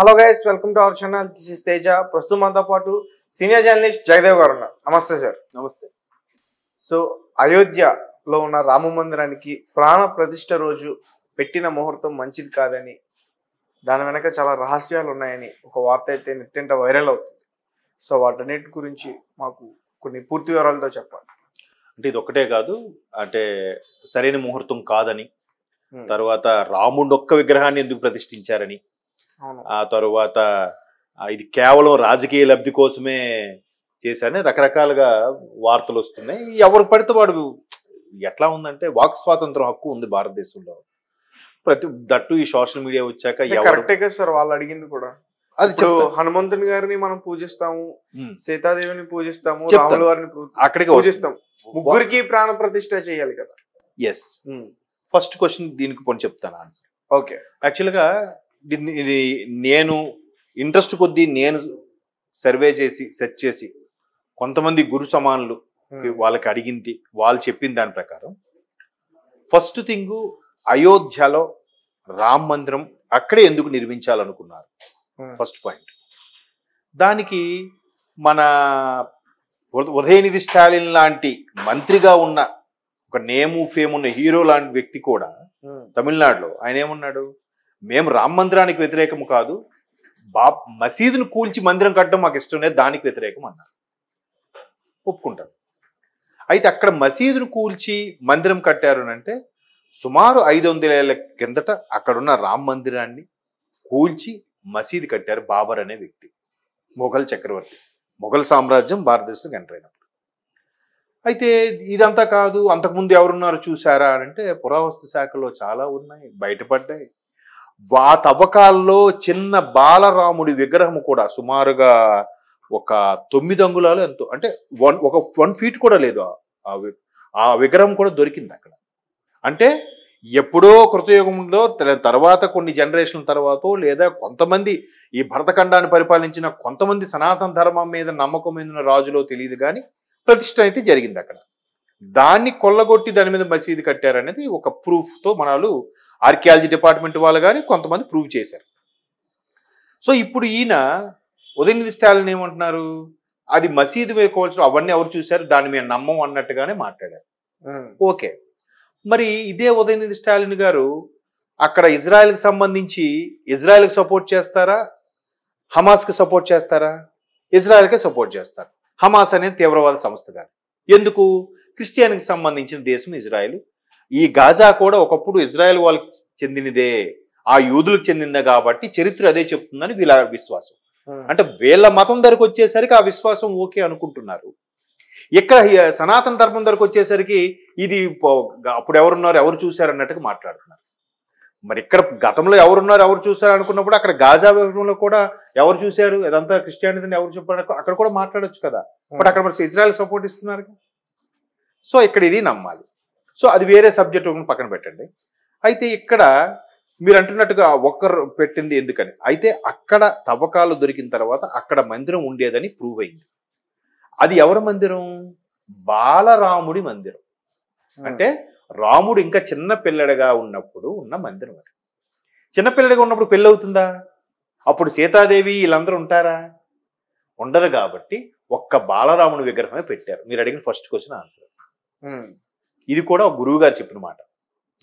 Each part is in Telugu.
Hello guys welcome to our channel this is Teja ప్రస్తుతం మనతో పాటు సీనియర్ జర్నలిస్ట్ జగదేవ్ గారు ఉన్నారు నమస్తే సార్ నమస్తే సో అయోధ్యలో ఉన్న రామ మందిరానికి ప్రాణ ప్రతిష్ట రోజు పెట్టిన ముహూర్తం మంచిది కాదని దాని వెనక చాలా రహస్యాలు ఉన్నాయని ఒక వార్త అయితే నెట్టింట వైరల్ అవుతుంది సో వాటన్నిటి గురించి మాకు కొన్ని పూర్తి వివరాలతో చెప్పాలి అంటే ఇది ఒకటే కాదు అంటే సరైన ముహూర్తం కాదని hmm. తర్వాత రాముడు ఒక్క విగ్రహాన్ని ఎందుకు ప్రతిష్ఠించారని ఆ తరువాత ఇది కేవలం రాజకీయ లబ్ధి కోసమే చేశారని రకరకాలుగా వార్తలు వస్తున్నాయి ఎవరు పడితే వాడు ఎట్లా ఉందంటే వాక్ స్వాతంత్రం హక్కు ఉంది భారతదేశంలో ప్రతి దట్టు ఈ సోషల్ మీడియా వచ్చాక కరెక్టే కదా సార్ వాళ్ళు అడిగింది కూడా అది హనుమంతుని గారిని మనం పూజిస్తాము సీతాదేవిని పూజిస్తాము రాముల వారిని అక్కడికి పూజిస్తాం ముగ్గురికి ప్రాణ ప్రతిష్ట చేయాలి కదా ఎస్ ఫస్ట్ క్వశ్చన్ దీనికి కొన్ని చెప్తాను ఆన్సర్ ఓకే యాక్చువల్గా ఇది నేను ఇంట్రెస్ట్ కొద్దీ నేను సర్వే చేసి సెర్చ్ చేసి కొంతమంది గురు సమానులు hmm. వాళ్ళకి అడిగింది వాళ్ళు చెప్పిన దాని ప్రకారం ఫస్ట్ థింగ్ అయోధ్యలో రామ్ మందిరం అక్కడే ఎందుకు నిర్మించాలనుకున్నారు ఫస్ట్ hmm. పాయింట్ దానికి మన ఉదయనిధి స్టాలిన్ లాంటి మంత్రిగా ఉన్న ఒక నేము ఫేమ్ ఉన్న హీరో లాంటి వ్యక్తి కూడా hmm. తమిళనాడులో ఆయన ఏమున్నాడు మేము రామ మందిరానికి వ్యతిరేకం కాదు బాబ్ మసీదును కూల్చి మందిరం కట్టడం మాకు ఇష్టం లేదు దానికి వ్యతిరేకం అన్నారు ఒప్పుకుంటారు అయితే అక్కడ మసీదును కూల్చి మందిరం కట్టారు అంటే సుమారు ఐదు వందల ఏళ్ళ కిందట అక్కడున్న రామ మందిరాన్ని కూల్చి మసీదు కట్టారు బాబర్ అనే వ్యక్తి మొఘల్ చక్రవర్తి మొఘల్ సామ్రాజ్యం భారతదేశంలో ఎంటర్ అయినప్పుడు అయితే ఇదంతా కాదు అంతకుముందు ఎవరున్నారు చూసారా అంటే పురావస్తు శాఖలో చాలా ఉన్నాయి బయటపడ్డాయి ఆ తవ్వకాల్లో చిన్న బాలరాముడి విగ్రహం కూడా సుమారుగా ఒక తొమ్మిది అంగుళాలు ఎంతో అంటే వన్ ఒక వన్ ఫీట్ కూడా లేదు ఆ విగ్రహం కూడా దొరికింది అక్కడ అంటే ఎప్పుడో కృతయుగంలో తర్వాత కొన్ని జనరేషన్ల తర్వాత లేదా కొంతమంది ఈ భరతఖండాన్ని పరిపాలించిన కొంతమంది సనాతన ధర్మం మీద నమ్మకం మీద రాజులో తెలియదు కానీ ప్రతిష్ట అయితే జరిగింది అక్కడ దాన్ని కొల్లగొట్టి దాని మీద మసీదు కట్టారనేది ఒక ప్రూఫ్తో వాళ్ళు ఆర్కియాలజీ డిపార్ట్మెంట్ వాళ్ళు కానీ కొంతమంది ప్రూవ్ చేశారు సో ఇప్పుడు ఈయన ఉదయనిధి స్టాలిన్ ఏమంటున్నారు అది మసీదు వేసుకోవాల్సిన అవన్నీ ఎవరు చూశారు దాన్ని మేము నమ్మం అన్నట్టుగానే మాట్లాడారు ఓకే మరి ఇదే ఉదయనిధి స్టాలిన్ గారు అక్కడ ఇజ్రాయెల్కి సంబంధించి ఇజ్రాయెల్కి సపోర్ట్ చేస్తారా హమాస్కి సపోర్ట్ చేస్తారా ఇజ్రాయెల్కే సపోర్ట్ చేస్తారు హమాస్ అనేది తీవ్రవాద సంస్థ కానీ ఎందుకు క్రిస్టియానికి సంబంధించిన దేశం ఇజ్రాయెల్ ఈ గాజా కూడా ఒకప్పుడు ఇజ్రాయెల్ వాళ్ళకి చెందినదే ఆ యూదులకు చెందిందే కాబట్టి చరిత్ర అదే చెప్తుందని వీళ్ళ విశ్వాసం అంటే వీళ్ళ మతం ధరకు వచ్చేసరికి ఆ విశ్వాసం ఓకే అనుకుంటున్నారు ఇక్కడ సనాతన ధర్మం ధరకు వచ్చేసరికి ఇది అప్పుడు ఎవరున్నారు ఎవరు చూశారు అన్నట్టుగా మాట్లాడుతున్నారు మరి ఇక్కడ గతంలో ఎవరున్నారు ఎవరు చూశారు అనుకున్నప్పుడు అక్కడ గాజా విషయంలో కూడా ఎవరు చూశారు ఇదంతా క్రిస్టియానిటీ ఎవరు చెప్పారు అక్కడ కూడా మాట్లాడొచ్చు కదా బట్ అక్కడ మరి ఇజ్రాయల్ సపోర్ట్ ఇస్తున్నారు సో ఇక్కడ ఇది నమ్మాలి సో అది వేరే సబ్జెక్ట్ పక్కన పెట్టండి అయితే ఇక్కడ మీరు అంటున్నట్టుగా ఒక్కరు పెట్టింది ఎందుకని అయితే అక్కడ తవ్వకాలు దొరికిన తర్వాత అక్కడ మందిరం ఉండేదని ప్రూవ్ అయింది అది ఎవరి మందిరం బాలరాముడి మందిరం అంటే రాముడు ఇంకా చిన్న పిల్లడిగా ఉన్నప్పుడు ఉన్న మందిరం అది చిన్నపిల్లడిగా ఉన్నప్పుడు పెళ్ళి అవుతుందా అప్పుడు సీతాదేవి వీళ్ళందరూ ఉంటారా ఉండరు కాబట్టి ఒక్క బాలరాముడి విగ్రహమే పెట్టారు మీరు అడిగిన ఫస్ట్ క్వశ్చన్ ఆన్సర్ ఇది కూడా గురువు గారు చెప్పిన మాట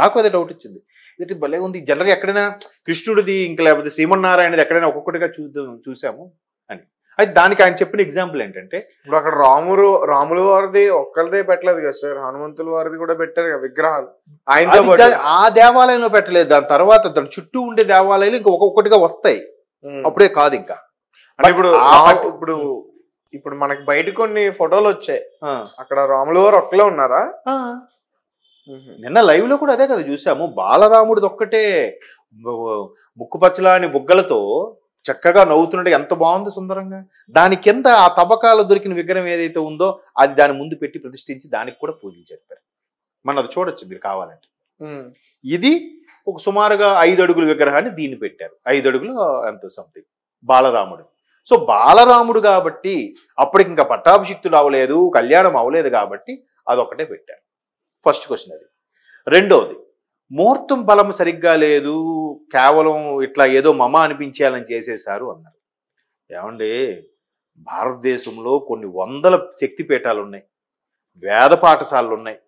నాకు అదే డౌట్ వచ్చింది ఇది భలే ఉంది జనరల్ ఎక్కడైనా కృష్ణుడిది ఇంకా లేకపోతే శ్రీమన్నారాయణది ఎక్కడైనా ఒక్కొక్కటిగా చూద్దాం చూసాము అని అయితే దానికి ఆయన చెప్పిన ఎగ్జాంపుల్ ఏంటంటే ఇప్పుడు అక్కడ రాముడు రాముల వారిది ఒక్కరిదే పెట్టలేదు కదా సార్ హనుమంతుల వారిది కూడా పెట్టారు కదా విగ్రహాలు ఆయన ఆ దేవాలయంలో పెట్టలేదు దాని తర్వాత దాని చుట్టూ ఉండే దేవాలయాలు ఇంకా ఒక్కొక్కటిగా వస్తాయి అప్పుడే కాదు ఇంకా ఇప్పుడు ఇప్పుడు ఇప్పుడు మనకి బయట కొన్ని ఫోటోలు వచ్చాయి అక్కడ రాములు గారు ఒక్కలే ఉన్నారా నిన్న లైవ్ లో కూడా అదే కదా చూసాము బాలరాముడిది ఒక్కటే పచ్చలాని బుగ్గలతో చక్కగా నవ్వుతున్నట్టు ఎంత బాగుంది సుందరంగా దాని కింద ఆ తవ్వకాలు దొరికిన విగ్రహం ఏదైతే ఉందో అది దాని ముందు పెట్టి ప్రతిష్ఠించి దానికి కూడా పూజలు చెప్పారు మనం అది చూడొచ్చు మీరు కావాలంటే ఇది ఒక సుమారుగా ఐదు అడుగుల విగ్రహాన్ని దీన్ని పెట్టారు ఐదు అడుగులు ఎంతో సంథింగ్ బాలరాముడు సో బాలరాముడు కాబట్టి అప్పటికి ఇంకా పట్టాభిషిక్తులు అవ్వలేదు కళ్యాణం అవలేదు కాబట్టి అదొకటే పెట్టారు ఫస్ట్ క్వశ్చన్ అది రెండోది ముహూర్తం బలం సరిగ్గా లేదు కేవలం ఇట్లా ఏదో మమ అనిపించేయాలని చేసేశారు అన్నారు ఏమండి భారతదేశంలో కొన్ని వందల శక్తి పీఠాలు ఉన్నాయి వేద పాఠశాలలు ఉన్నాయి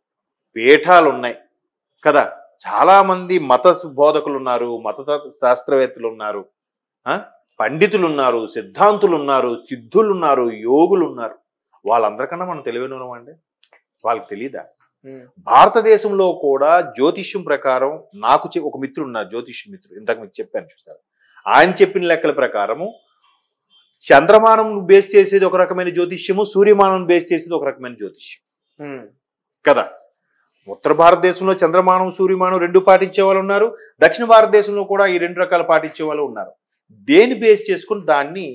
పీఠాలు ఉన్నాయి కదా చాలామంది మత బోధకులు ఉన్నారు మత శాస్త్రవేత్తలు ఉన్నారు పండితులు ఉన్నారు సిద్ధాంతులు ఉన్నారు సిద్ధులు ఉన్నారు యోగులు ఉన్నారు వాళ్ళందరికన్నా మనం తెలివైన ఉన్నామండి వాళ్ళకి తెలియదా భారతదేశంలో కూడా జ్యోతిష్యం ప్రకారం నాకు ఒక మిత్రుడు ఉన్నారు జ్యోతిష్యం మిత్రుడు ఇంతకు మీకు చెప్పాను చూస్తారు ఆయన చెప్పిన లెక్కల ప్రకారము చంద్రమానం బేస్ చేసేది ఒక రకమైన జ్యోతిష్యము సూర్యమానం బేస్ చేసేది ఒక రకమైన జ్యోతిష్యం కదా ఉత్తర భారతదేశంలో చంద్రమానం సూర్యమానం రెండు పాటించే వాళ్ళు ఉన్నారు దక్షిణ భారతదేశంలో కూడా ఈ రెండు రకాలు పాటించే వాళ్ళు ఉన్నారు దేని బేస్ చేసుకుని దాన్ని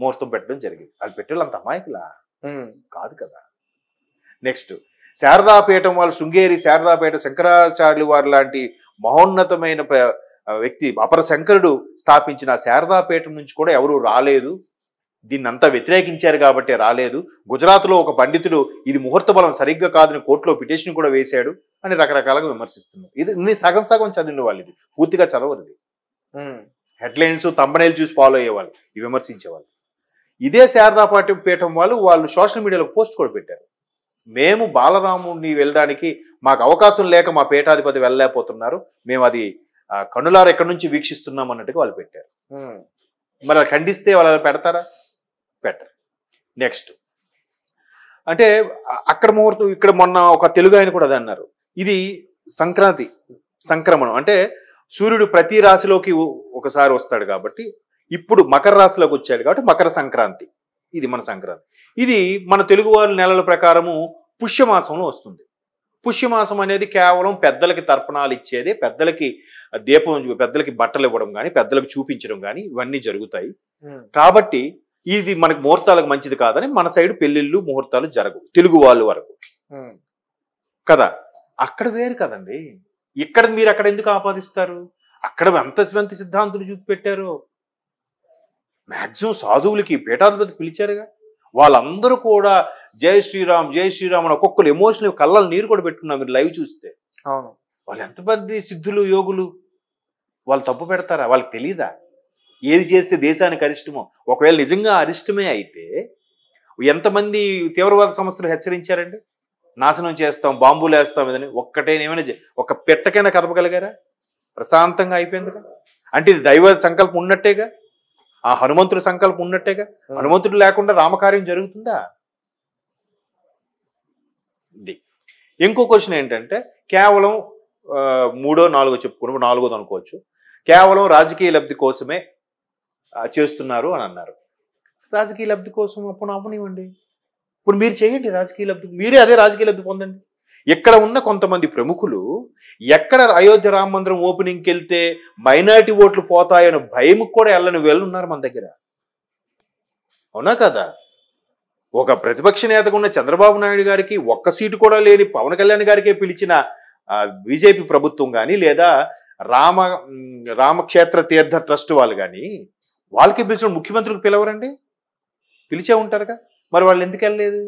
ముహూర్తం పెట్టడం జరిగింది వాళ్ళు పెట్టేళ్ళు అంత అమాయకులా కాదు కదా నెక్స్ట్ శారదాపీఠం వాళ్ళు శృంగేరి శారదాపేట శంకరాచార్యులు వారు లాంటి మహోన్నతమైన వ్యక్తి అపర శంకరుడు స్థాపించిన శారదాపేట నుంచి కూడా ఎవరూ రాలేదు దీన్ని అంతా వ్యతిరేకించారు కాబట్టి రాలేదు గుజరాత్లో ఒక పండితుడు ఇది ముహూర్త బలం సరిగ్గా కాదని కోర్టులో పిటిషన్ కూడా వేశాడు అని రకరకాలుగా విమర్శిస్తున్నారు ఇది సగం సగం చదివిన వాళ్ళు ఇది పూర్తిగా చదవరు హెడ్లైన్స్ తంబనైలు చూసి ఫాలో అయ్యేవాళ్ళు విమర్శించేవాళ్ళు ఇదే శారదా పాఠ్యం పీఠం వాళ్ళు వాళ్ళు సోషల్ మీడియాలో పోస్ట్ కూడా పెట్టారు మేము బాలరాముడిని వెళ్ళడానికి మాకు అవకాశం లేక మా పీఠాధిపతి వెళ్ళలేకపోతున్నారు మేము అది కన్నులారు ఎక్కడి నుంచి వీక్షిస్తున్నాం అన్నట్టుగా వాళ్ళు పెట్టారు మరి ఖండిస్తే వాళ్ళు పెడతారా పెట్టరు నెక్స్ట్ అంటే అక్కడ ముహూర్తం ఇక్కడ మొన్న ఒక తెలుగు ఆయన కూడా అది అన్నారు ఇది సంక్రాంతి సంక్రమణం అంటే సూర్యుడు ప్రతి రాశిలోకి ఒకసారి వస్తాడు కాబట్టి ఇప్పుడు మకర రాశిలోకి వచ్చాడు కాబట్టి మకర సంక్రాంతి ఇది మన సంక్రాంతి ఇది మన తెలుగువారి నెలల ప్రకారము పుష్యమాసంలో వస్తుంది పుష్యమాసం అనేది కేవలం పెద్దలకి తర్పణాలు ఇచ్చేదే పెద్దలకి దీపం పెద్దలకి బట్టలు ఇవ్వడం కానీ పెద్దలకు చూపించడం కానీ ఇవన్నీ జరుగుతాయి కాబట్టి ఇది మనకి ముహూర్తాలకు మంచిది కాదని మన సైడ్ పెళ్లిళ్ళు ముహూర్తాలు జరగవు తెలుగు వాళ్ళు వరకు కదా అక్కడ వేరు కదండి ఇక్కడ మీరు అక్కడ ఎందుకు ఆపాదిస్తారు అక్కడ ఎంత ఎంత సిద్ధాంతులు చూపెట్టారు మ్యాక్సిమం సాధువులకి పీఠాధిపతి పిలిచారుగా వాళ్ళందరూ కూడా జై శ్రీరామ్ జై శ్రీరామ్ అని ఒక్కొక్కరు ఎమోషనల్ కళ్ళలు నీరు కూడా పెట్టుకున్నా మీరు లైవ్ చూస్తే అవును వాళ్ళు పెద్ద సిద్ధులు యోగులు వాళ్ళు తప్పు పెడతారా వాళ్ళకి తెలియదా ఏది చేస్తే దేశానికి అరిష్టమో ఒకవేళ నిజంగా అరిష్టమే అయితే ఎంతమంది తీవ్రవాద సంస్థలు హెచ్చరించారండి నాశనం చేస్తాం బాంబులు వేస్తాం ఒక్కటే ఒక్కటేనేమైనా ఒక పెట్టకైనా కదపగలిగారా ప్రశాంతంగా అయిపోయిందిగా అంటే ఇది దైవ సంకల్పం ఉన్నట్టేగా ఆ హనుమంతుడు సంకల్పం ఉన్నట్టేగా హనుమంతుడు లేకుండా రామకార్యం జరుగుతుందా ఇది ఇంకో క్వశ్చన్ ఏంటంటే కేవలం మూడో నాలుగో చెప్పుకున్నాం నాలుగోది అనుకోవచ్చు కేవలం రాజకీయ లబ్ధి కోసమే చేస్తున్నారు అని అన్నారు రాజకీయ లబ్ధి కోసం అప్పుడు అవ్వనివ్వండి ఇప్పుడు మీరు చేయండి రాజకీయ లబ్ధి మీరే అదే రాజకీయ లబ్ధి పొందండి ఇక్కడ ఉన్న కొంతమంది ప్రముఖులు ఎక్కడ అయోధ్య రామ మందిరం ఓపెనింగ్కి వెళ్తే మైనార్టీ ఓట్లు పోతాయని భయం కూడా వెళ్ళని ఉన్నారు మన దగ్గర అవునా కదా ఒక ప్రతిపక్ష నేతగా ఉన్న చంద్రబాబు నాయుడు గారికి ఒక్క సీటు కూడా లేని పవన్ కళ్యాణ్ గారికే పిలిచిన బీజేపీ ప్రభుత్వం కానీ లేదా రామ రామక్షేత్ర తీర్థ ట్రస్ట్ వాళ్ళు కానీ వాళ్ళకి పిలిచిన ముఖ్యమంత్రికి పిలవరండి పిలిచే ఉంటారుగా మరి వాళ్ళు ఎందుకు వెళ్ళలేదు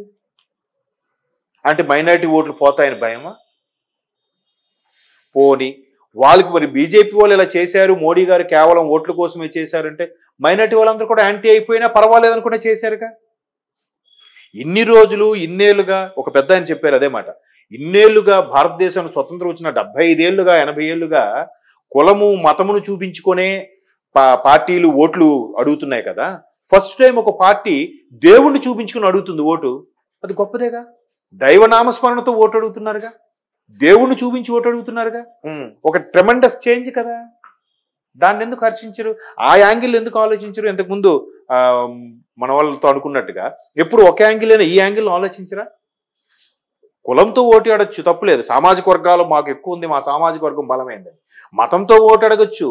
అంటే మైనారిటీ ఓట్లు పోతాయని భయమా పోని వాళ్ళకి మరి బీజేపీ వాళ్ళు ఇలా చేశారు మోడీ గారు కేవలం ఓట్ల కోసమే చేశారంటే మైనార్టీ వాళ్ళందరూ కూడా యాంటీ అయిపోయినా పర్వాలేదు అనుకునే చేశారుగా ఇన్ని రోజులు ఇన్నేళ్లుగా ఒక పెద్ద ఆయన చెప్పారు అదే మాట ఇన్నేళ్లుగా భారతదేశం స్వతంత్రం వచ్చిన డెబ్బై ఐదేళ్లుగా ఎనభై ఏళ్లుగా కులము మతమును చూపించుకొనే పార్టీలు ఓట్లు అడుగుతున్నాయి కదా ఫస్ట్ టైం ఒక పార్టీ దేవుణ్ణి చూపించుకుని అడుగుతుంది ఓటు అది గొప్పదేగా దైవనామస్మరణతో ఓటు అడుగుతున్నారుగా దేవుణ్ణి చూపించి ఓటు అడుగుతున్నారుగా ఒక ట్రెమండస్ చేంజ్ కదా దాన్ని ఎందుకు హర్షించరు ఆ యాంగిల్ ఎందుకు ఆలోచించరు ఇంతకుముందు మన వాళ్ళతో అనుకున్నట్టుగా ఎప్పుడు ఒక యాంగిల్ అయినా ఈ యాంగిల్ ఆలోచించరా కులంతో ఓటు అడగచ్చు తప్పులేదు సామాజిక వర్గాలు మాకు ఎక్కువ ఉంది మా సామాజిక వర్గం బలమైందని మతంతో ఓటు అడగచ్చు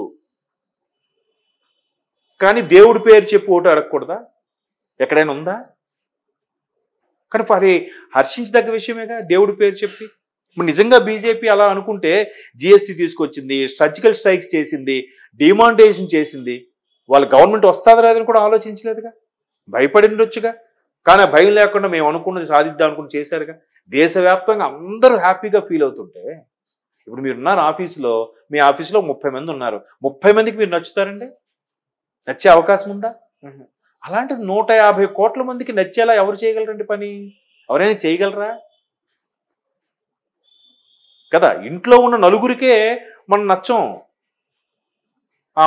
కానీ దేవుడి పేరు చెప్పి ఓటు అడగకూడదా ఎక్కడైనా ఉందా కానీ అది హర్షించదగ్గ విషయమేగా దేవుడి పేరు చెప్పి నిజంగా బీజేపీ అలా అనుకుంటే జిఎస్టీ తీసుకొచ్చింది సర్జికల్ స్ట్రైక్స్ చేసింది డిమానిటైజేషన్ చేసింది వాళ్ళ గవర్నమెంట్ వస్తుందా రాదని కూడా ఆలోచించలేదుగా భయపడి ఉండొచ్చుగా కానీ భయం లేకుండా మేము అనుకున్నది సాధిద్దాం అనుకుని చేశారుగా దేశవ్యాప్తంగా అందరూ హ్యాపీగా ఫీల్ అవుతుంటే ఇప్పుడు మీరున్నారు ఆఫీసులో మీ ఆఫీసులో ముప్పై మంది ఉన్నారు ముప్పై మందికి మీరు నచ్చుతారండి నచ్చే అవకాశం ఉందా అలాంటిది నూట యాభై కోట్ల మందికి నచ్చేలా ఎవరు చేయగలరండి పని ఎవరైనా చేయగలరా కదా ఇంట్లో ఉన్న నలుగురికే మనం నచ్చం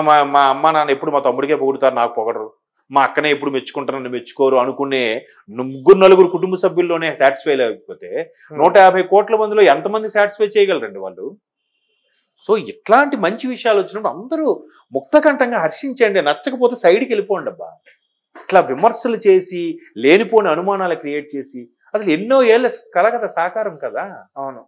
మా మా అమ్మ నాన్న ఎప్పుడు మా తమ్ముడికే పొగుడుతారు నాకు పొగడరు మా అక్కనే ఎప్పుడు మెచ్చుకుంటారు నన్ను మెచ్చుకోరు అనుకునే ముగ్గురు నలుగురు కుటుంబ సభ్యుల్లోనే సాటిస్ఫై లేకపోతే నూట యాభై కోట్ల మందిలో ఎంతమంది సాటిస్ఫై చేయగలరండి వాళ్ళు సో ఇట్లాంటి మంచి విషయాలు వచ్చినప్పుడు అందరూ ముక్తకంఠంగా హర్షించండి నచ్చకపోతే సైడ్కి వెళ్ళిపోండి అబ్బా ఇట్లా విమర్శలు చేసి లేనిపోని అనుమానాలు క్రియేట్ చేసి అసలు ఎన్నో ఏళ్ళ కల కదా సాకారం కదా అవును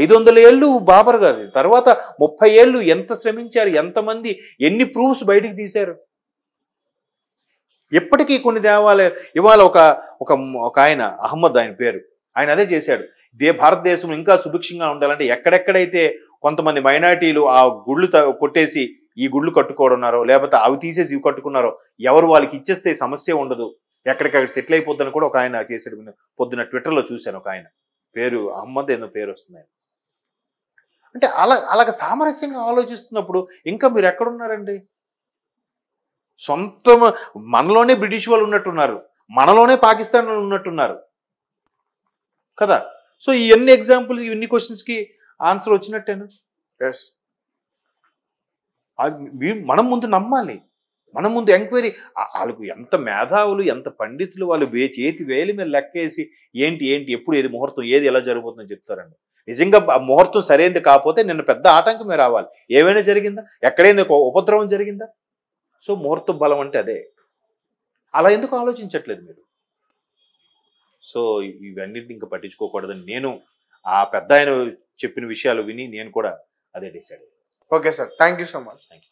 ఐదు వందల ఏళ్ళు బాబర్ గారి తర్వాత ముప్పై ఏళ్ళు ఎంత శ్రమించారు ఎంతమంది ఎన్ని ప్రూఫ్స్ బయటికి తీశారు ఎప్పటికీ కొన్ని దేవాలయాలు ఇవాళ ఒక ఒక ఆయన అహ్మద్ ఆయన పేరు ఆయన అదే చేశాడు దే భారతదేశం ఇంకా సుభిక్షంగా ఉండాలంటే ఎక్కడెక్కడైతే కొంతమంది మైనార్టీలు ఆ గుళ్ళు కొట్టేసి ఈ గుళ్ళు కట్టుకోవడన్నారో లేకపోతే అవి తీసేసి ఇవి కట్టుకున్నారో ఎవరు వాళ్ళకి ఇచ్చేస్తే సమస్య ఉండదు ఎక్కడికక్కడ సెటిల్ అయిపోద్దని కూడా ఒక ఆయన చేసాడు పొద్దున ట్విట్టర్లో చూశాను ఒక ఆయన పేరు అహ్మద్ ఏదో పేరు వస్తుంది అంటే అలా అలాగ సామరస్యంగా ఆలోచిస్తున్నప్పుడు ఇంకా మీరు ఎక్కడున్నారండి సొంత మనలోనే బ్రిటిష్ వాళ్ళు ఉన్నట్టున్నారు మనలోనే పాకిస్తాన్ ఉన్నట్టున్నారు కదా సో ఇవన్నీ ఎగ్జాంపుల్ ఇవన్నీ క్వశ్చన్స్కి ఆన్సర్ వచ్చినట్టేనా ఎస్ అది మనం ముందు నమ్మాలి మనం ముందు ఎంక్వైరీ వాళ్ళకు ఎంత మేధావులు ఎంత పండితులు వాళ్ళు వే చేతి వేలి మీద లెక్కేసి ఏంటి ఏంటి ఎప్పుడు ఏది ముహూర్తం ఏది ఎలా జరగబోతుందో చెప్తారండి నిజంగా ముహూర్తం సరైనది కాకపోతే నిన్న పెద్ద మీరు రావాలి ఏమైనా జరిగిందా ఎక్కడైనా ఉపద్రవం జరిగిందా సో ముహూర్త బలం అంటే అదే అలా ఎందుకు ఆలోచించట్లేదు మీరు సో ఇవన్నీ ఇంకా పట్టించుకోకూడదని నేను ఆ పెద్ద ఆయన చెప్పిన విషయాలు విని నేను కూడా అదే decide okay sir thank so much thank